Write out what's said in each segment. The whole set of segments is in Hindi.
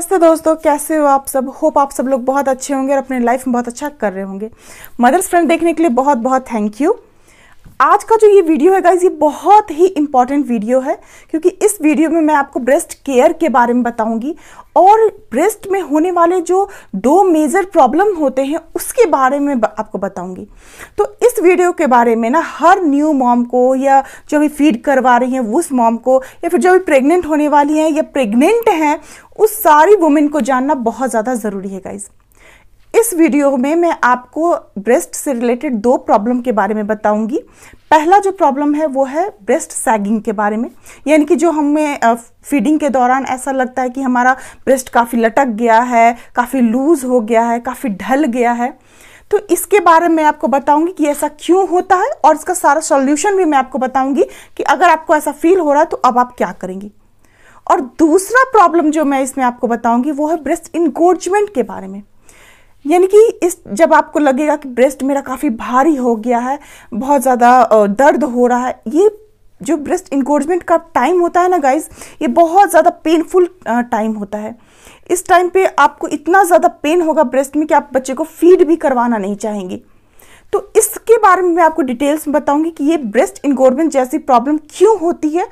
नमस्ते दोस्तों कैसे हो आप सब होप आप सब लोग बहुत अच्छे होंगे और अपने लाइफ में बहुत अच्छा कर रहे होंगे मदर्स फ्रेंड देखने के लिए बहुत बहुत थैंक यू आज का जो ये वीडियो है गाइज ये बहुत ही इंपॉर्टेंट वीडियो है क्योंकि इस वीडियो में मैं आपको ब्रेस्ट केयर के बारे में बताऊंगी और ब्रेस्ट में होने वाले जो दो मेजर प्रॉब्लम होते हैं उसके बारे में आपको बताऊंगी तो इस वीडियो के बारे में ना हर न्यू मॉम को या जो भी फीड करवा रही हैं उस मॉम को या फिर जो भी प्रेग्नेंट होने वाली हैं या प्रेग्नेंट हैं उस सारी वुमेन को जानना बहुत ज़्यादा ज़रूरी है गाइज़ इस वीडियो में मैं आपको ब्रेस्ट से रिलेटेड दो प्रॉब्लम के बारे में बताऊंगी पहला जो प्रॉब्लम है वो है ब्रेस्ट सैगिंग के बारे में यानी कि जो हमें फीडिंग के दौरान ऐसा लगता है कि हमारा ब्रेस्ट काफ़ी लटक गया है काफ़ी लूज़ हो गया है काफ़ी ढल गया है तो इसके बारे में आपको बताऊंगी कि ऐसा क्यों होता है और इसका सारा सॉल्यूशन भी मैं आपको बताऊंगी कि अगर आपको ऐसा फील हो रहा है तो अब आप क्या करेंगी और दूसरा प्रॉब्लम जो मैं इसमें आपको बताऊंगी वो है ब्रेस्ट इंगोर्जमेंट के बारे में यानी कि इस जब आपको लगेगा कि ब्रेस्ट मेरा काफ़ी भारी हो गया है बहुत ज़्यादा दर्द हो रहा है ये जो ब्रेस्ट इनकोर्जमेंट का टाइम होता है ना गाइज ये बहुत ज़्यादा पेनफुल टाइम होता है इस टाइम पे आपको इतना ज़्यादा पेन होगा ब्रेस्ट में कि आप बच्चे को फीड भी करवाना नहीं चाहेंगी तो इसके बारे में मैं आपको डिटेल्स में बताऊंगी कि ये ब्रेस्ट इनगोरमेंट जैसी प्रॉब्लम क्यों होती है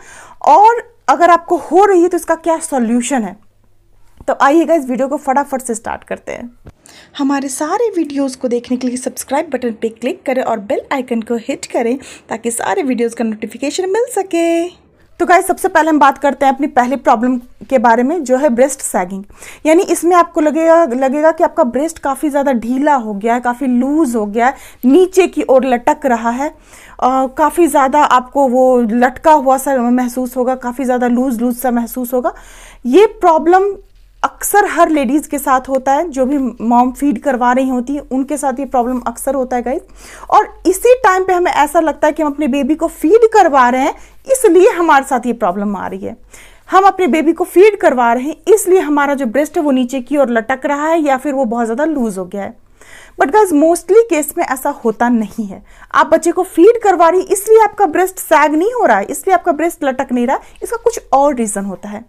और अगर आपको हो रही है तो इसका क्या सॉल्यूशन है तो आइएगा इस वीडियो को फटाफट से स्टार्ट करते हैं हमारे सारे वीडियोस को देखने के लिए सब्सक्राइब बटन पर क्लिक करें और बेल आइकन को हिट करें ताकि सारे वीडियोस का नोटिफिकेशन मिल सके तो गाय सबसे पहले हम बात करते हैं अपनी पहली प्रॉब्लम के बारे में जो है ब्रेस्ट सैगिंग यानी इसमें आपको लगेगा लगेगा कि आपका ब्रेस्ट काफ़ी ज़्यादा ढीला हो गया है काफ़ी लूज़ हो गया है नीचे की ओर लटक रहा है काफ़ी ज़्यादा आपको वो लटका हुआ सा महसूस होगा काफ़ी ज़्यादा लूज़ लूज़ सा महसूस होगा ये प्रॉब्लम अक्सर हर लेडीज के साथ होता है जो भी मॉम फीड करवा रही होती है उनके साथ ये प्रॉब्लम अक्सर होता है गाइज और इसी टाइम पे हमें ऐसा लगता है कि हम अपने बेबी को फीड करवा रहे हैं इसलिए हमारे साथ ये प्रॉब्लम आ रही है हम अपने बेबी को फीड करवा रहे हैं इसलिए हमारा जो ब्रेस्ट है वो नीचे की ओर लटक रहा है या फिर वो बहुत ज़्यादा लूज हो गया है बट गाइज मोस्टली केस में ऐसा होता नहीं है आप बच्चे को फीड करवा रही इसलिए आपका ब्रेस्ट सैग नहीं हो रहा है इसलिए आपका ब्रेस्ट लटक नहीं रहा इसका कुछ और रीज़न होता है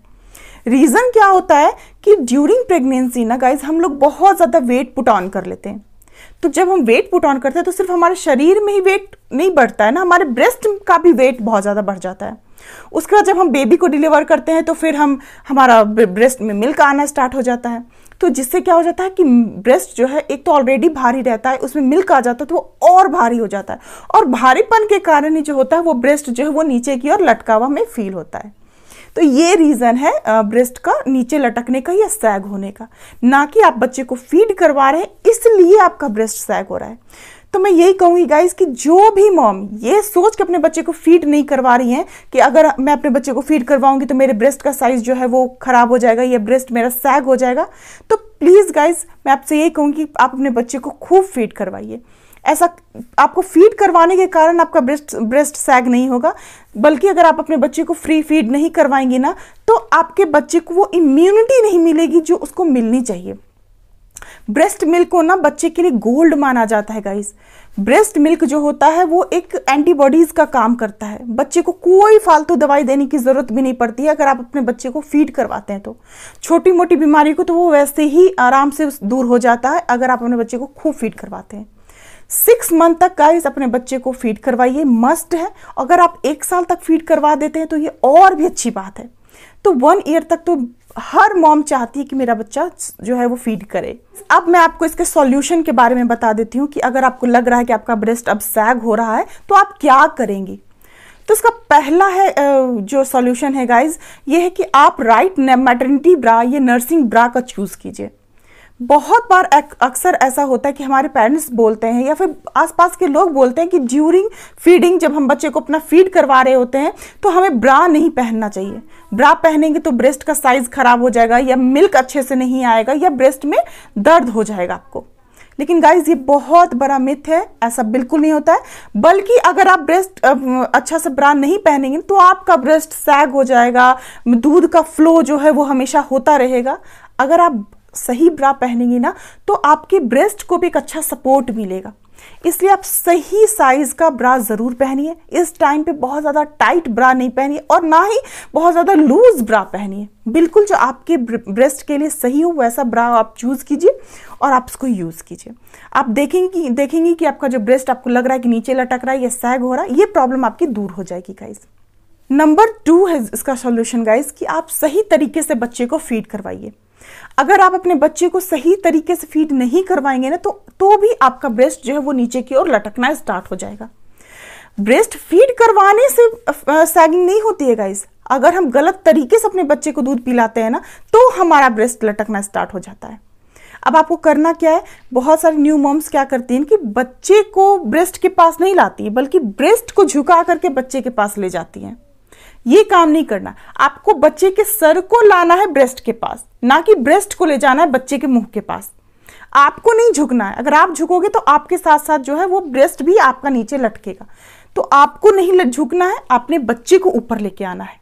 रीज़न क्या होता है कि ड्यूरिंग प्रेगनेंसी ना गाइज हम लोग बहुत ज़्यादा वेट पुट ऑन कर लेते हैं तो जब हम वेट पुट ऑन करते हैं तो सिर्फ हमारे शरीर में ही वेट नहीं बढ़ता है ना हमारे ब्रेस्ट का भी वेट बहुत ज़्यादा बढ़ जाता है उसके बाद जब हम बेबी को डिलीवर करते हैं तो फिर हम हमारा ब्रेस्ट में मिल्क आना स्टार्ट हो जाता है तो जिससे क्या हो जाता है कि ब्रेस्ट जो है एक तो ऑलरेडी भारी रहता है उसमें मिल्क आ जाता है तो वो और भारी हो जाता है और भारीपन के कारण ही जो होता है वो ब्रेस्ट जो है वो नीचे की ओर लटका हुआ हमें फील होता है तो ये रीज़न है ब्रेस्ट का नीचे लटकने का या सैग होने का ना कि आप बच्चे को फीड करवा रहे हैं इसलिए आपका ब्रेस्ट सैग हो रहा है तो मैं यही कहूंगी गाइज कि जो भी मॉम ये सोच के अपने बच्चे को फीड नहीं करवा रही हैं कि अगर मैं अपने बच्चे को फीड करवाऊंगी तो मेरे ब्रेस्ट का साइज जो है वो खराब हो जाएगा या ब्रेस्ट मेरा सैग हो जाएगा तो प्लीज़ गाइज मैं आपसे यही कहूँगी आप अपने बच्चे को खूब फीड करवाइए ऐसा आपको फीड करवाने के कारण आपका ब्रेस्ट ब्रेस्ट सैग नहीं होगा बल्कि अगर आप अपने बच्चे को फ्री फीड नहीं करवाएंगे ना तो आपके बच्चे को वो इम्यूनिटी नहीं मिलेगी जो उसको मिलनी चाहिए ब्रेस्ट मिल्क को ना बच्चे के लिए गोल्ड माना जाता है गाइस ब्रेस्ट मिल्क जो होता है वो एक एंटीबॉडीज़ का काम करता है बच्चे को कोई फालतू दवाई देने की ज़रूरत भी नहीं पड़ती है अगर आप अपने बच्चे को फीड करवाते हैं तो छोटी मोटी बीमारी को तो वो वैसे ही आराम से दूर हो जाता है अगर आप अपने बच्चे को खूब फीड करवाते हैं सिक्स मंथ तक गाइस अपने बच्चे को फीड करवाइए मस्ट है अगर आप एक साल तक फीड करवा देते हैं तो ये और भी अच्छी बात है तो वन ईयर तक तो हर मॉम चाहती है कि मेरा बच्चा जो है वो फीड करे अब मैं आपको इसके सॉल्यूशन के बारे में बता देती हूँ कि अगर आपको लग रहा है कि आपका ब्रेस्ट अब सैग हो रहा है तो आप क्या करेंगी तो इसका पहला है जो सॉल्यूशन है गाइज ये है कि आप राइट मैटर्निटी ब्रा ये नर्सिंग ब्रा का चूज़ कीजिए बहुत बार अक्सर ऐसा होता है कि हमारे पेरेंट्स बोलते हैं या फिर आसपास के लोग बोलते हैं कि ड्यूरिंग फीडिंग जब हम बच्चे को अपना फीड करवा रहे होते हैं तो हमें ब्रा नहीं पहनना चाहिए ब्रा पहनेंगे तो ब्रेस्ट का साइज खराब हो जाएगा या मिल्क अच्छे से नहीं आएगा या ब्रेस्ट में दर्द हो जाएगा आपको लेकिन गाइज ये बहुत बड़ा मिथ है ऐसा बिल्कुल नहीं होता है बल्कि अगर आप ब्रेस्ट अच्छा से ब्रा नहीं पहनेंगे तो आपका ब्रेस्ट सैग हो जाएगा दूध का फ्लो जो है वो हमेशा होता रहेगा अगर आप सही ब्रा पहनेंगी ना तो आपके ब्रेस्ट को भी एक अच्छा सपोर्ट मिलेगा इसलिए आप सही साइज का ब्रा जरूर पहनिए इस टाइम पे बहुत ज़्यादा टाइट ब्रा नहीं पहनिए और ना ही बहुत ज़्यादा लूज ब्रा पहनिए बिल्कुल जो आपके ब्रेस्ट के लिए सही हो वैसा ब्रा आप चूज़ कीजिए और आप उसको यूज़ कीजिए आप देखेंगे देखेंगे कि आपका जो ब्रेस्ट आपको लग रहा है कि नीचे लटक रहा है या सैग हो रहा है ये प्रॉब्लम आपकी दूर हो जाएगी गाइज़ नंबर टू है इसका सोल्यूशन गाइज कि आप सही तरीके से बच्चे को फीड करवाइए अगर आप अपने बच्चे को सही तरीके से फीड नहीं करवाएंगे ना तो तो भी आपका ब्रेस्ट जो है वो नीचे की ओर लटकना स्टार्ट हो जाएगा ब्रेस्ट फीड करवाने से सैगिंग नहीं होती है गाइस अगर हम गलत तरीके से अपने बच्चे को दूध पिलाते हैं ना तो हमारा ब्रेस्ट लटकना स्टार्ट हो जाता है अब आपको करना क्या है बहुत सारी न्यू मॉम्स क्या करती हैं कि बच्चे को ब्रेस्ट के पास नहीं लाती बल्कि ब्रेस्ट को झुका करके बच्चे के पास ले जाती हैं ये काम नहीं करना आपको बच्चे के सर को लाना है ब्रेस्ट के पास ना कि ब्रेस्ट को ले जाना है बच्चे के मुंह के पास आपको नहीं झुकना है अगर आप झुकोगे तो आपके साथ साथ जो है वो ब्रेस्ट भी आपका नीचे लटकेगा तो आपको नहीं झुकना है आपने बच्चे को ऊपर लेके आना है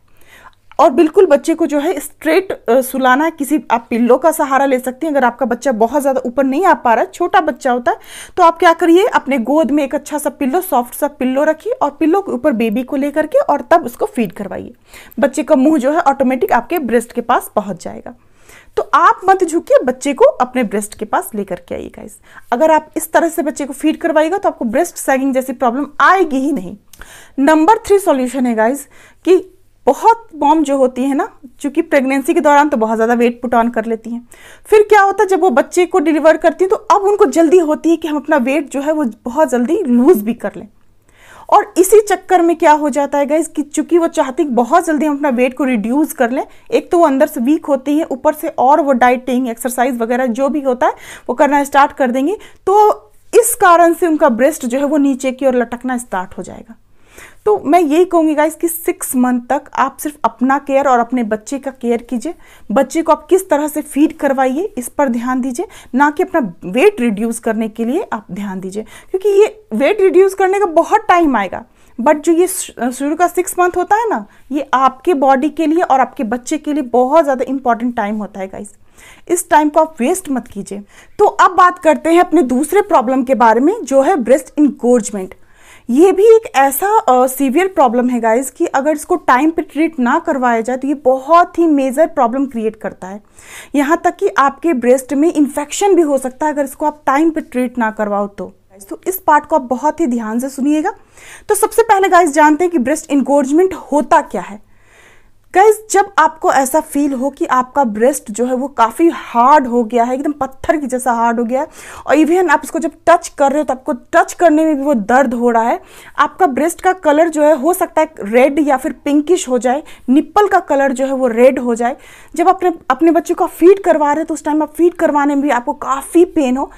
और बिल्कुल बच्चे को जो है स्ट्रेट सुलाना है किसी आप पिल्लो का सहारा ले सकते हैं अगर आपका बच्चा बहुत ज़्यादा ऊपर नहीं आ पा रहा छोटा बच्चा होता है तो आप क्या करिए अपने गोद में एक अच्छा सा पिल्लो सॉफ्ट सा पिल्लो रखिए और पिल्लो के ऊपर बेबी को लेकर के और तब उसको फीड करवाइए बच्चे का मुंह जो है ऑटोमेटिक आपके ब्रेस्ट के पास पहुँच जाएगा तो आप मत झुकिए बच्चे को अपने ब्रेस्ट के पास लेकर के आइए गाइस अगर आप इस तरह से बच्चे को फीड करवाएगा तो आपको ब्रेस्ट सैगिंग जैसी प्रॉब्लम आएगी ही नहीं नंबर थ्री सॉल्यूशन है गाइस कि बहुत मॉम जो होती है ना चूंकि प्रेगनेंसी के दौरान तो बहुत ज़्यादा वेट पुट ऑन कर लेती हैं फिर क्या होता है जब वो बच्चे को डिलीवर करती हैं तो अब उनको जल्दी होती है कि हम अपना वेट जो है वो बहुत जल्दी लूज़ भी कर लें और इसी चक्कर में क्या हो जाता है गाइज कि चूंकि वो चाहती बहुत जल्दी हम अपना वेट को रिड्यूस कर लें एक तो वो अंदर से वीक होती है ऊपर से और वो डाइटिंग एक्सरसाइज वगैरह जो भी होता है वो करना स्टार्ट कर देंगी तो इस कारण से उनका ब्रेस्ट जो है वो नीचे की ओर लटकना स्टार्ट हो जाएगा तो मैं यही कहूँगी गाइस कि सिक्स मंथ तक आप सिर्फ अपना केयर और अपने बच्चे का केयर कीजिए बच्चे को आप किस तरह से फीड करवाइए इस पर ध्यान दीजिए ना कि अपना वेट रिड्यूस करने के लिए आप ध्यान दीजिए क्योंकि ये वेट रिड्यूस करने का बहुत टाइम आएगा बट जो ये शुरू का सिक्स मंथ होता है ना ये आपके बॉडी के लिए और आपके बच्चे के लिए बहुत ज़्यादा इंपॉर्टेंट टाइम होता है गाइस इस टाइम को आप वेस्ट मत कीजिए तो अब बात करते हैं अपने दूसरे प्रॉब्लम के बारे में जो है ब्रेस्ट इंगोर्जमेंट ये भी एक ऐसा सीवियर प्रॉब्लम है गाइज कि अगर इसको टाइम पे ट्रीट ना करवाया जाए तो ये बहुत ही मेजर प्रॉब्लम क्रिएट करता है यहाँ तक कि आपके ब्रेस्ट में इन्फेक्शन भी हो सकता है अगर इसको आप टाइम पे ट्रीट ना करवाओ तो तो इस पार्ट को आप बहुत ही ध्यान से सुनिएगा तो सबसे पहले गाइज जानते हैं कि ब्रेस्ट इंगोर्जमेंट होता क्या है गाइज जब आपको ऐसा फील हो कि आपका ब्रेस्ट जो है वो काफ़ी हार्ड हो गया है एकदम पत्थर की जैसा हार्ड हो गया है और इवन आप इसको जब टच कर रहे हो तो आपको टच करने में भी वो दर्द हो रहा है आपका ब्रेस्ट का कलर जो है हो सकता है रेड या फिर पिंकिश हो जाए निप्पल का कलर जो है वो रेड हो जाए जब अपने अपने बच्चों का फीड करवा रहे हो तो उस टाइम आप फीड करवाने में भी आपको काफ़ी पेन हो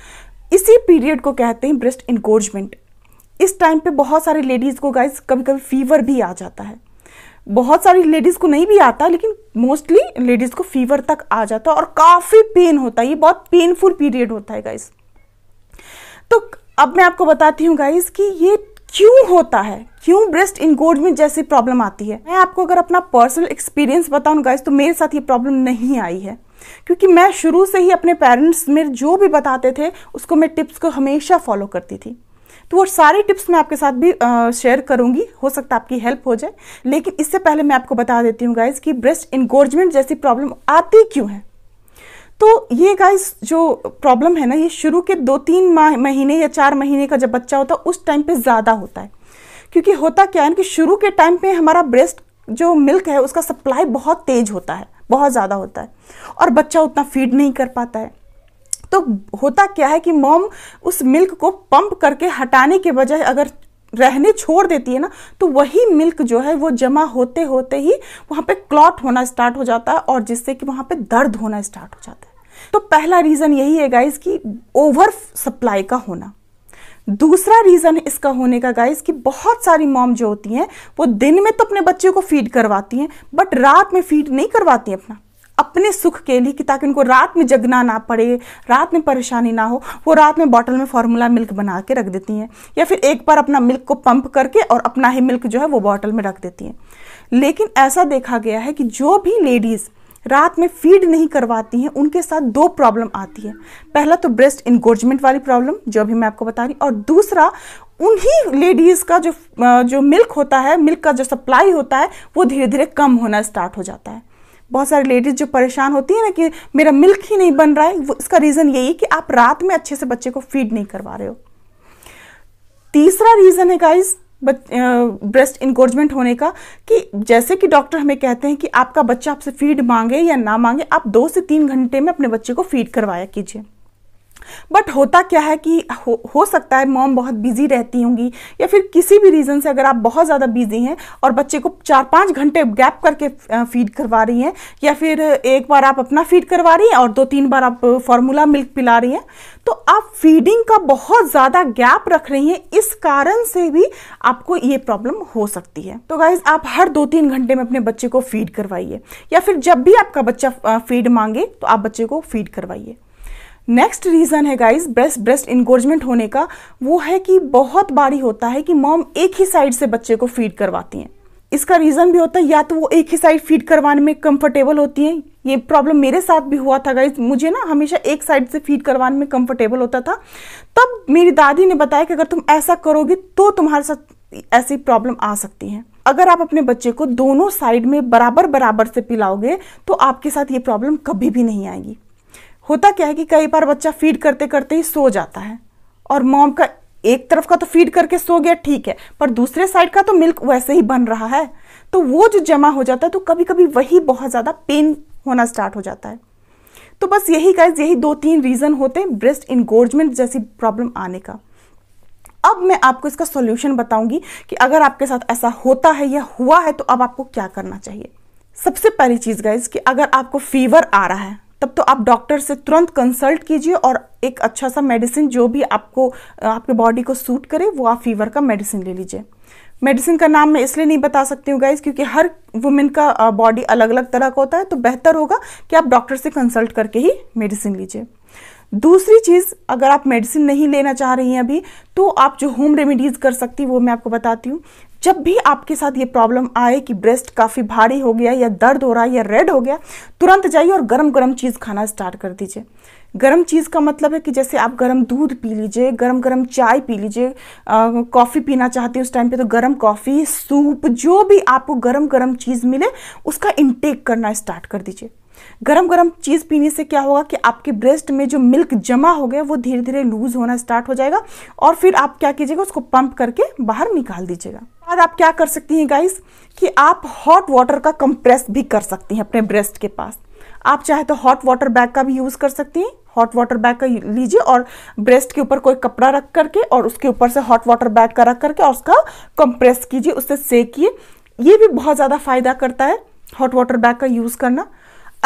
इसी पीरियड को कहते हैं ब्रेस्ट इंकोर्जमेंट इस टाइम पे बहुत सारे लेडीज़ को गाइज कभी कभी फीवर भी आ जाता है बहुत सारी लेडीज़ को नहीं भी आता लेकिन मोस्टली लेडीज़ को फीवर तक आ जाता है और काफ़ी पेन होता है ये बहुत पेनफुल पीरियड होता है गाइस तो अब मैं आपको बताती हूँ गाइस कि ये क्यों होता है क्यों ब्रेस्ट इनगोर्जमेंट जैसी प्रॉब्लम आती है मैं आपको अगर अपना पर्सनल एक्सपीरियंस बताऊँ गाइस तो मेरे साथ ये प्रॉब्लम नहीं आई है क्योंकि मैं शुरू से ही अपने पेरेंट्स मेरे जो भी बताते थे उसको मैं टिप्स को हमेशा फॉलो करती थी तो वो सारे टिप्स मैं आपके साथ भी शेयर करूंगी हो सकता है आपकी हेल्प हो जाए लेकिन इससे पहले मैं आपको बता देती हूँ गाइज कि ब्रेस्ट इंगोर्जमेंट जैसी प्रॉब्लम आती क्यों है तो ये गाइज जो प्रॉब्लम है ना ये शुरू के दो तीन माह महीने या चार महीने का जब बच्चा होता है उस टाइम पे ज़्यादा होता है क्योंकि होता क्या है कि शुरू के टाइम पे हमारा ब्रेस्ट जो मिल्क है उसका सप्लाई बहुत तेज होता है बहुत ज़्यादा होता है और बच्चा उतना फीड नहीं कर पाता है तो होता क्या है कि मॉम उस मिल्क को पंप करके हटाने के बजाय अगर रहने छोड़ देती है ना तो वही मिल्क जो है वो जमा होते होते ही वहाँ पे क्लॉट होना स्टार्ट हो जाता है और जिससे कि वहाँ पे दर्द होना स्टार्ट हो जाता है तो पहला रीज़न यही है गाइस कि ओवर सप्लाई का होना दूसरा रीज़न इसका होने का गाइस कि बहुत सारी मॉम जो होती हैं वो दिन में तो अपने बच्चे को फीड करवाती हैं बट रात में फीड नहीं करवाती अपना अपने सुख के लिए कि ताकि उनको रात में जगना ना पड़े रात में परेशानी ना हो वो रात में बॉटल में फार्मूला मिल्क बना के रख देती हैं या फिर एक बार अपना मिल्क को पंप करके और अपना ही मिल्क जो है वो बॉटल में रख देती हैं लेकिन ऐसा देखा गया है कि जो भी लेडीज़ रात में फीड नहीं करवाती हैं उनके साथ दो प्रॉब्लम आती है पहला तो ब्रेस्ट इनगोर्जमेंट वाली प्रॉब्लम जो अभी मैं आपको बता रही और दूसरा उन्हीं लेडीज़ का जो जो मिल्क होता है मिल्क का जो सप्लाई होता है वो धीरे धीरे कम होना स्टार्ट हो जाता है बहुत सारी लेडीज़ जो परेशान होती है ना कि मेरा मिल्क ही नहीं बन रहा है इसका रीज़न यही है कि आप रात में अच्छे से बच्चे को फीड नहीं करवा रहे हो तीसरा रीज़न है गाइज ब्रेस्ट इंकोर्जमेंट होने का कि जैसे कि डॉक्टर हमें कहते हैं कि आपका बच्चा आपसे फीड मांगे या ना मांगे आप दो से तीन घंटे में अपने बच्चे को फीड करवाया कीजिए बट होता क्या है कि हो, हो सकता है मॉम बहुत बिजी रहती होंगी या फिर किसी भी रीज़न से अगर आप बहुत ज़्यादा बिजी हैं और बच्चे को चार पाँच घंटे गैप करके फीड करवा रही हैं या फिर एक बार आप अपना फीड करवा रही हैं और दो तीन बार आप फार्मूला मिल्क पिला रही हैं तो आप फीडिंग का बहुत ज़्यादा गैप रख रही हैं इस कारण से भी आपको ये प्रॉब्लम हो सकती है तो गाइज आप हर दो तीन घंटे में अपने बच्चे को फीड करवाइए या फिर जब भी आपका बच्चा फीड मांगे तो आप बच्चे को फीड करवाइए नेक्स्ट रीज़न है गाइस ब्रेस्ट ब्रेस्ट इंगोर्जमेंट होने का वो है कि बहुत बारी होता है कि मॉम एक ही साइड से बच्चे को फीड करवाती हैं इसका रीज़न भी होता है या तो वो एक ही साइड फीड करवाने में कंफर्टेबल होती हैं ये प्रॉब्लम मेरे साथ भी हुआ था गाइज मुझे ना हमेशा एक साइड से फीड करवाने में कंफर्टेबल होता था तब मेरी दादी ने बताया कि अगर तुम ऐसा करोगे तो तुम्हारे साथ ऐसी प्रॉब्लम आ सकती है अगर आप अपने बच्चे को दोनों साइड में बराबर बराबर से पिलाओगे तो आपके साथ ये प्रॉब्लम कभी भी नहीं आएगी होता क्या है कि कई बार बच्चा फीड करते करते ही सो जाता है और मॉम का एक तरफ का तो फीड करके सो गया ठीक है पर दूसरे साइड का तो मिल्क वैसे ही बन रहा है तो वो जो जमा हो जाता है तो कभी कभी वही बहुत ज़्यादा पेन होना स्टार्ट हो जाता है तो बस यही गाइज यही दो तीन रीज़न होते हैं ब्रेस्ट इनगोर्जमेंट जैसी प्रॉब्लम आने का अब मैं आपको इसका सॉल्यूशन बताऊंगी कि अगर आपके साथ ऐसा होता है या हुआ है तो अब आपको क्या करना चाहिए सबसे पहली चीज़ गाइज कि अगर आपको फीवर आ रहा है तब तो आप डॉक्टर से तुरंत कंसल्ट कीजिए और एक अच्छा सा मेडिसिन जो भी आपको आपके बॉडी को सूट करे वो आप फीवर का मेडिसिन ले लीजिए मेडिसिन का नाम मैं इसलिए नहीं बता सकती हूँ गाइज क्योंकि हर वुमेन का बॉडी अलग अलग तरह का होता है तो बेहतर होगा कि आप डॉक्टर से कंसल्ट करके ही मेडिसिन लीजिए दूसरी चीज अगर आप मेडिसिन नहीं लेना चाह रही हैं अभी तो आप जो होम रेमेडीज कर सकती वो मैं आपको बताती हूँ जब भी आपके साथ ये प्रॉब्लम आए कि ब्रेस्ट काफ़ी भारी हो गया या दर्द हो रहा है या रेड हो गया तुरंत जाइए और गरम गरम चीज़ खाना स्टार्ट कर दीजिए गरम चीज़ का मतलब है कि जैसे आप गरम दूध पी लीजिए गरम गरम चाय पी लीजिए कॉफ़ी पीना चाहते हैं उस टाइम पे तो गरम कॉफ़ी सूप जो भी आपको गरम गरम चीज़ मिले उसका इंटेक करना स्टार्ट कर दीजिए गरम गरम चीज़ पीने से क्या होगा कि आपके ब्रेस्ट में जो मिल्क जमा हो गया वो धीरे धीरे लूज होना स्टार्ट हो जाएगा और फिर आप क्या कीजिएगा उसको पंप करके बाहर निकाल दीजिएगा और आप क्या कर सकती हैं गाइस कि आप हॉट वाटर का कंप्रेस भी कर सकती हैं अपने ब्रेस्ट के पास आप चाहे तो हॉट वाटर बैग का भी यूज़ कर सकती हैं हॉट वाटर बैग का लीजिए और ब्रेस्ट के ऊपर कोई कपड़ा रख करके और उसके ऊपर से हॉट वाटर बैग का रख करके और उसका कंप्रेस कीजिए उससे सेकिए ये भी बहुत ज़्यादा फायदा करता है हॉट वाटर बैग का यूज़ करना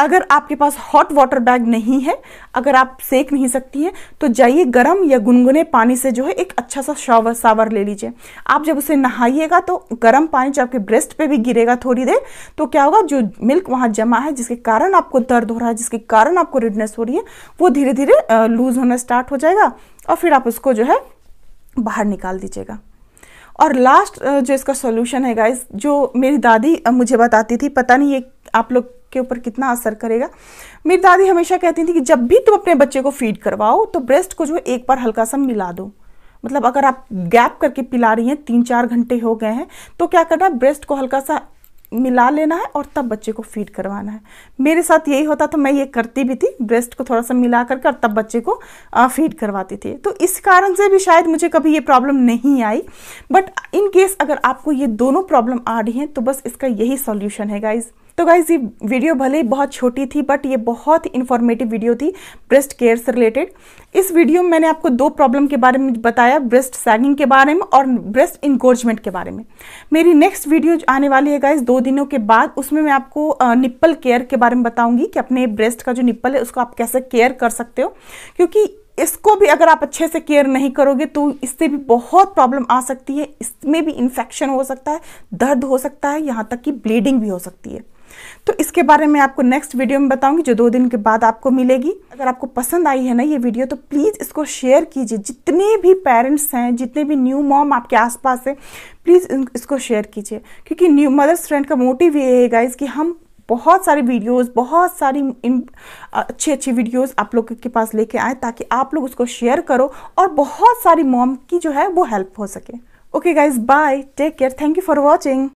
अगर आपके पास हॉट वाटर बैग नहीं है अगर आप सेक नहीं सकती हैं तो जाइए गर्म या गुनगुने पानी से जो है एक अच्छा सा शावर सावर ले लीजिए आप जब उसे नहाइएगा तो गर्म पानी जो आपके ब्रेस्ट पे भी गिरेगा थोड़ी देर तो क्या होगा जो मिल्क वहाँ जमा है जिसके कारण आपको दर्द हो रहा है जिसके कारण आपको रेडनेस हो रही है वो धीरे धीरे लूज होना स्टार्ट हो जाएगा और फिर आप उसको जो है बाहर निकाल दीजिएगा और लास्ट जो इसका सोल्यूशन है गाइज जो मेरी दादी मुझे बताती थी पता नहीं ये आप लोग के ऊपर कितना असर करेगा मेरी दादी हमेशा कहती थी कि जब भी तुम अपने बच्चे को फीड करवाओ तो ब्रेस्ट को जो है एक बार हल्का सा मिला दो मतलब अगर आप गैप करके पिला रही हैं तीन चार घंटे हो गए हैं तो क्या करना है ब्रेस्ट को हल्का सा मिला लेना है और तब बच्चे को फीड करवाना है मेरे साथ यही होता था मैं ये करती भी थी ब्रेस्ट को थोड़ा सा मिला करके और तब बच्चे को फीड करवाती थी तो इस कारण से भी शायद मुझे कभी ये प्रॉब्लम नहीं आई बट इन केस अगर आपको ये दोनों प्रॉब्लम आ रही हैं तो बस इसका यही सॉल्यूशन है गाइज़ तो गाइज़ ये वीडियो भले ही बहुत छोटी थी बट ये बहुत इन्फॉर्मेटिव वीडियो थी ब्रेस्ट केयर से रिलेटेड इस वीडियो में मैंने आपको दो प्रॉब्लम के बारे में बताया ब्रेस्ट सैगिंग के बारे में और ब्रेस्ट इंगोर्जमेंट के बारे में मेरी नेक्स्ट वीडियो आने वाली है गाइज दो दिनों के बाद उसमें मैं आपको निप्पल केयर के बारे में बताऊंगी कि अपने ब्रेस्ट का जो निप्पल है उसको आप कैसे केयर कर सकते हो क्योंकि इसको भी अगर आप अच्छे से केयर नहीं करोगे तो इससे भी बहुत प्रॉब्लम आ सकती है इसमें भी इन्फेक्शन हो सकता है दर्द हो सकता है यहाँ तक कि ब्लीडिंग भी हो सकती है तो इसके बारे में आपको नेक्स्ट वीडियो में बताऊंगी जो दो दिन के बाद आपको मिलेगी अगर आपको पसंद आई है ना ये वीडियो तो प्लीज़ इसको शेयर कीजिए जितने भी पेरेंट्स हैं जितने भी न्यू मॉम आपके आसपास है प्लीज़ इसको शेयर कीजिए क्योंकि न्यू मदर्स फ्रेंड का मोटिव ये है गाइज कि हम बहुत सारे वीडियोस बहुत सारी अच्छी अच्छी वीडियोस आप लोग के पास लेके आए ताकि आप लोग उसको शेयर करो और बहुत सारी मॉम की जो है वो हेल्प हो सके okay guys bye take care thank you for watching